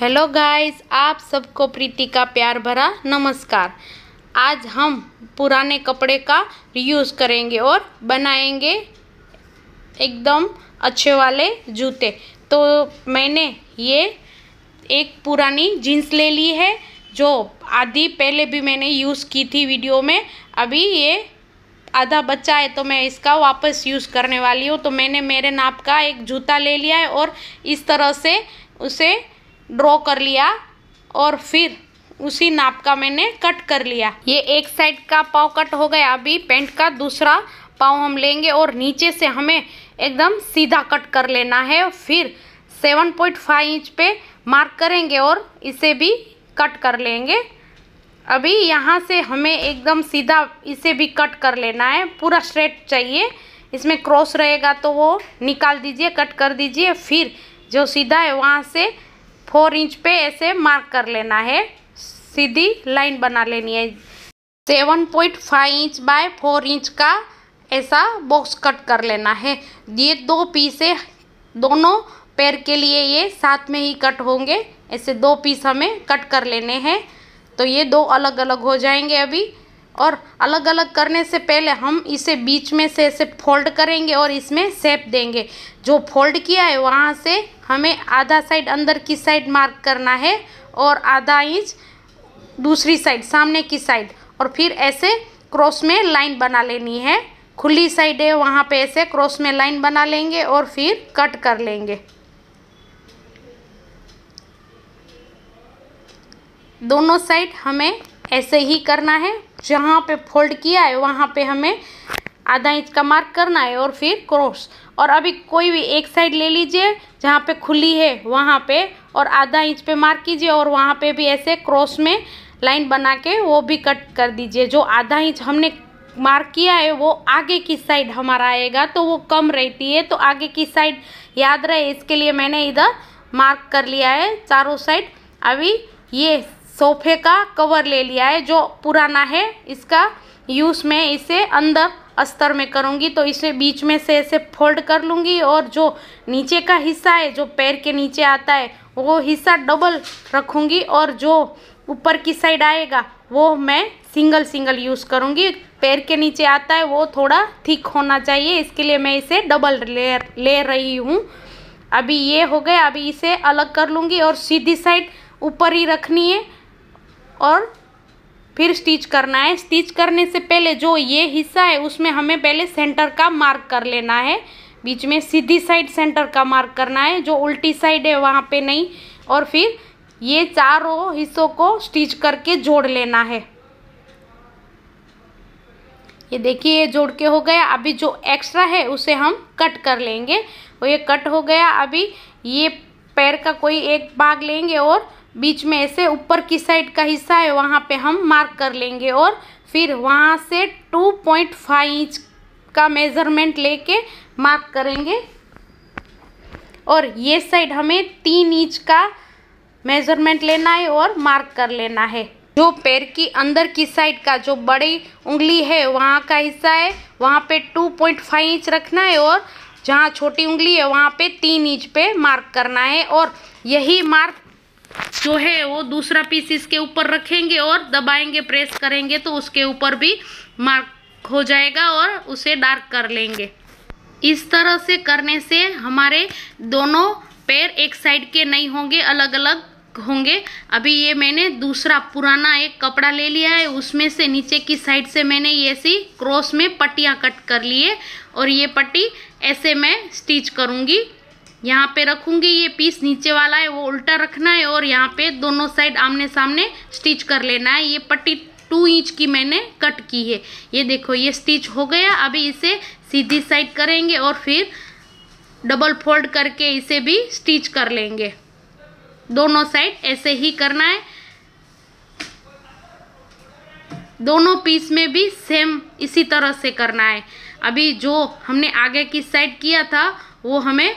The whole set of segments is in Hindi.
हेलो गाइस आप सबको प्रीति का प्यार भरा नमस्कार आज हम पुराने कपड़े का यूज़ करेंगे और बनाएंगे एकदम अच्छे वाले जूते तो मैंने ये एक पुरानी जीन्स ले ली है जो आधी पहले भी मैंने यूज़ की थी वीडियो में अभी ये आधा बच्चा है तो मैं इसका वापस यूज़ करने वाली हूँ तो मैंने मेरे नाप का एक जूता ले लिया है और इस तरह से उसे ड्रॉ कर लिया और फिर उसी नाप का मैंने कट कर लिया ये एक साइड का पाव कट हो गया अभी पेंट का दूसरा पाव हम लेंगे और नीचे से हमें एकदम सीधा कट कर लेना है फिर 7.5 इंच पे मार्क करेंगे और इसे भी कट कर लेंगे अभी यहाँ से हमें एकदम सीधा इसे भी कट कर लेना है पूरा स्ट्रेट चाहिए इसमें क्रॉस रहेगा तो वो निकाल दीजिए कट कर दीजिए फिर जो सीधा है वहाँ से फोर इंच पे ऐसे मार्क कर लेना है सीधी लाइन बना लेनी है seven point five inch by four inch का ऐसा बॉक्स कट कर लेना है ये दो पीस है दोनों पैर के लिए ये साथ में ही कट होंगे ऐसे दो पीस हमें कट कर लेने हैं तो ये दो अलग अलग हो जाएंगे अभी और अलग अलग करने से पहले हम इसे बीच में से ऐसे फोल्ड करेंगे और इसमें सेप देंगे जो फोल्ड किया है वहाँ से हमें आधा साइड अंदर की साइड मार्क करना है और आधा इंच दूसरी साइड सामने की साइड और फिर ऐसे क्रॉस में लाइन बना लेनी है खुली साइड है वहाँ पे ऐसे क्रॉस में लाइन बना लेंगे और फिर कट कर लेंगे दोनों साइड हमें ऐसे ही करना है जहाँ पे फोल्ड किया है वहाँ पे हमें आधा इंच का मार्क करना है और फिर क्रॉस और अभी कोई भी एक साइड ले लीजिए जहाँ पे खुली है वहाँ पे और आधा इंच पे मार्क कीजिए और वहाँ पे भी ऐसे क्रॉस में लाइन बना के वो भी कट कर दीजिए जो आधा इंच हमने मार्क किया है वो आगे की साइड हमारा आएगा तो वो कम रहती है तो आगे की साइड याद रहे इसके लिए मैंने इधर मार्क कर लिया है चारों साइड अभी ये सोफे का कवर ले लिया है जो पुराना है इसका यूज़ मैं इसे अंदर अस्तर में करूँगी तो इसे बीच में से ऐसे फोल्ड कर लूँगी और जो नीचे का हिस्सा है जो पैर के नीचे आता है वो हिस्सा डबल रखूँगी और जो ऊपर की साइड आएगा वो मैं सिंगल सिंगल यूज़ करूँगी पैर के नीचे आता है वो थोड़ा थिक होना चाहिए इसके लिए मैं इसे डबल ले ले रही हूँ अभी ये हो गया अभी इसे अलग कर लूँगी और सीधी साइड ऊपर ही रखनी है और फिर स्टिच करना है स्टिच करने से पहले जो ये हिस्सा है उसमें हमें पहले सेंटर का मार्क कर लेना है बीच में सीधी साइड सेंटर का मार्क करना है जो उल्टी साइड है वहाँ पे नहीं और फिर ये चारों हिस्सों को स्टिच करके जोड़ लेना है ये देखिए ये जोड़ के हो गया अभी जो एक्स्ट्रा है उसे हम कट कर लेंगे और ये कट हो गया अभी ये पैर का कोई एक भाग लेंगे और बीच में ऐसे ऊपर की साइड का हिस्सा है वहाँ पे हम मार्क कर लेंगे और फिर वहाँ से 2.5 इंच का मेज़रमेंट लेके मार्क करेंगे और ये साइड हमें तीन इंच का मेज़रमेंट लेना है और मार्क कर लेना है जो पैर की अंदर की साइड का जो बड़ी उंगली है वहाँ का हिस्सा है वहाँ पे 2.5 इंच रखना है और जहाँ छोटी उंगली है वहाँ पे तीन इंच पे मार्क करना है और यही मार्क जो है वो दूसरा पीस इसके ऊपर रखेंगे और दबाएंगे प्रेस करेंगे तो उसके ऊपर भी मार्क हो जाएगा और उसे डार्क कर लेंगे इस तरह से करने से हमारे दोनों पैर एक साइड के नहीं होंगे अलग अलग होंगे अभी ये मैंने दूसरा पुराना एक कपड़ा ले लिया है उसमें से नीचे की साइड से मैंने ये सी क्रॉस में पट्टियाँ कट कर लिए और ये पट्टी ऐसे मैं स्टिच करूँगी यहाँ पे रखूँगी ये पीस नीचे वाला है वो उल्टा रखना है और यहाँ पे दोनों साइड आमने सामने स्टिच कर लेना है ये पट्टी टू इंच की मैंने कट की है ये देखो ये स्टिच हो गया अभी इसे सीधी साइड करेंगे और फिर डबल फोल्ड करके इसे भी स्टिच कर लेंगे दोनों साइड ऐसे ही करना है दोनों पीस में भी सेम इसी तरह से करना है अभी जो हमने आगे की साइड किया था वो हमें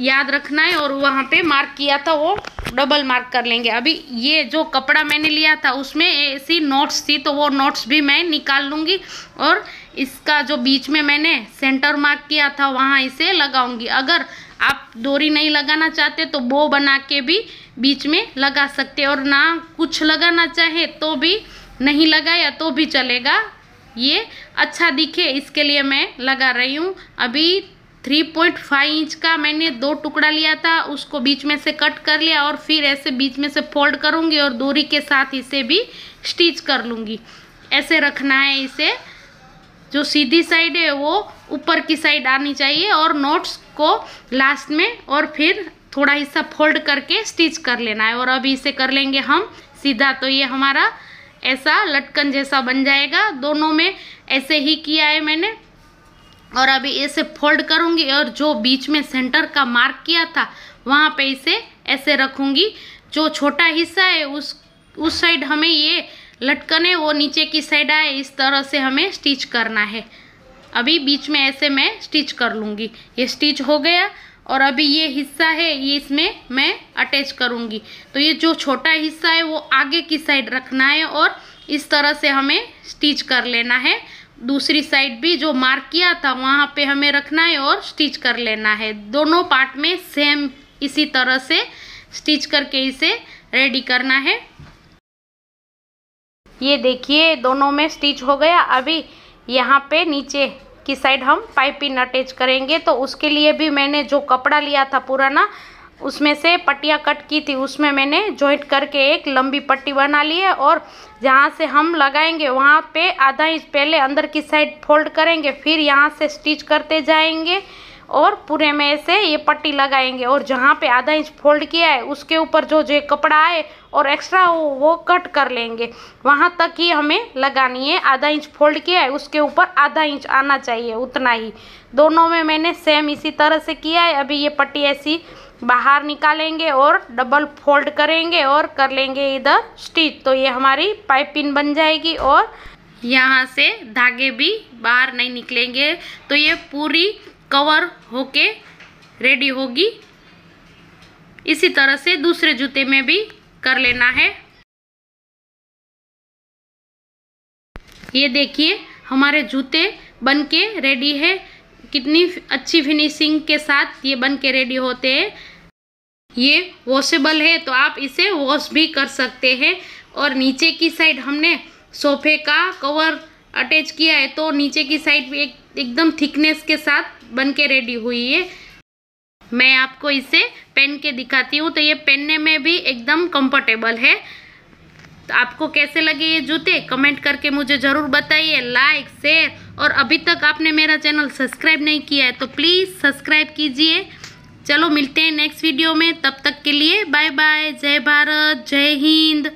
याद रखना है और वहाँ पे मार्क किया था वो डबल मार्क कर लेंगे अभी ये जो कपड़ा मैंने लिया था उसमें ऐसी नोट्स थी तो वो नोट्स भी मैं निकाल लूँगी और इसका जो बीच में मैंने सेंटर मार्क किया था वहाँ इसे लगाऊंगी अगर आप दोरी नहीं लगाना चाहते तो बो बना के भी बीच में लगा सकते और ना कुछ लगाना चाहे तो भी नहीं लगाया तो भी चलेगा ये अच्छा दिखे इसके लिए मैं लगा रही हूँ अभी थ्री पॉइंट फाइव इंच का मैंने दो टुकड़ा लिया था उसको बीच में से कट कर लिया और फिर ऐसे बीच में से फोल्ड करूँगी और दूरी के साथ इसे भी स्टिच कर लूँगी ऐसे रखना है इसे जो सीधी साइड है वो ऊपर की साइड आनी चाहिए और नोट्स को लास्ट में और फिर थोड़ा हिस्सा फोल्ड करके स्टिच कर लेना है और अभी इसे कर लेंगे हम सीधा तो ये हमारा ऐसा लटकन जैसा बन जाएगा दोनों में ऐसे ही किया है मैंने और अभी ऐसे फोल्ड करूँगी और जो बीच में सेंटर का मार्क किया था वहाँ पे इसे ऐसे रखूँगी जो छोटा हिस्सा है उस उस साइड हमें ये लटकने वो नीचे की साइड आए इस तरह से हमें स्टिच करना है अभी बीच में ऐसे मैं स्टिच कर लूँगी ये स्टिच हो गया और अभी ये हिस्सा है ये इसमें मैं अटैच करूँगी तो ये जो छोटा हिस्सा है वो आगे की साइड रखना है और इस तरह से हमें स्टिच कर लेना है दूसरी साइड भी जो मार्क किया था वहाँ पे हमें रखना है और स्टिच कर लेना है दोनों पार्ट में सेम इसी तरह से स्टिच करके इसे रेडी करना है ये देखिए दोनों में स्टिच हो गया अभी यहाँ पे नीचे की साइड हम पाइपिंग अटैच करेंगे तो उसके लिए भी मैंने जो कपड़ा लिया था पुराना उसमें से पट्टियाँ कट की थी उसमें मैंने जॉइंट करके एक लंबी पट्टी बना ली है और जहाँ से हम लगाएंगे वहाँ पे आधा इंच पहले अंदर की साइड फोल्ड करेंगे फिर यहाँ से स्टिच करते जाएंगे और पूरे में ऐसे ये पट्टी लगाएंगे और जहाँ पे आधा इंच फोल्ड किया है उसके ऊपर जो जो कपड़ा आए और एक्स्ट्रा हो वो कट कर लेंगे वहाँ तक ही हमें लगानी है आधा इंच फोल्ड किया है उसके ऊपर आधा इंच आना चाहिए उतना ही दोनों में मैंने सेम इसी तरह से किया है अभी ये पट्टी ऐसी बाहर निकालेंगे और डबल फोल्ड करेंगे और कर लेंगे इधर स्टिच तो ये हमारी पाइपिंग बन जाएगी और यहाँ से धागे भी बाहर नहीं निकलेंगे तो ये पूरी कवर होके रेडी होगी इसी तरह से दूसरे जूते में भी कर लेना है ये देखिए हमारे जूते बन के रेडी है कितनी अच्छी फिनिशिंग के साथ ये बन के रेडी होते हैं ये वॉशेबल है तो आप इसे वॉश भी कर सकते हैं और नीचे की साइड हमने सोफे का कवर अटैच किया है तो नीचे की साइड भी एक एकदम थिकनेस के साथ बन के रेडी हुई है मैं आपको इसे पेन के दिखाती हूँ तो ये पहनने में भी एकदम कंफर्टेबल है तो आपको कैसे लगे ये जूते कमेंट करके मुझे ज़रूर बताइए लाइक शेयर और अभी तक आपने मेरा चैनल सब्सक्राइब नहीं किया है तो प्लीज़ सब्सक्राइब कीजिए चलो मिलते हैं नेक्स्ट वीडियो में तब तक के लिए बाय बाय जय भारत जय हिंद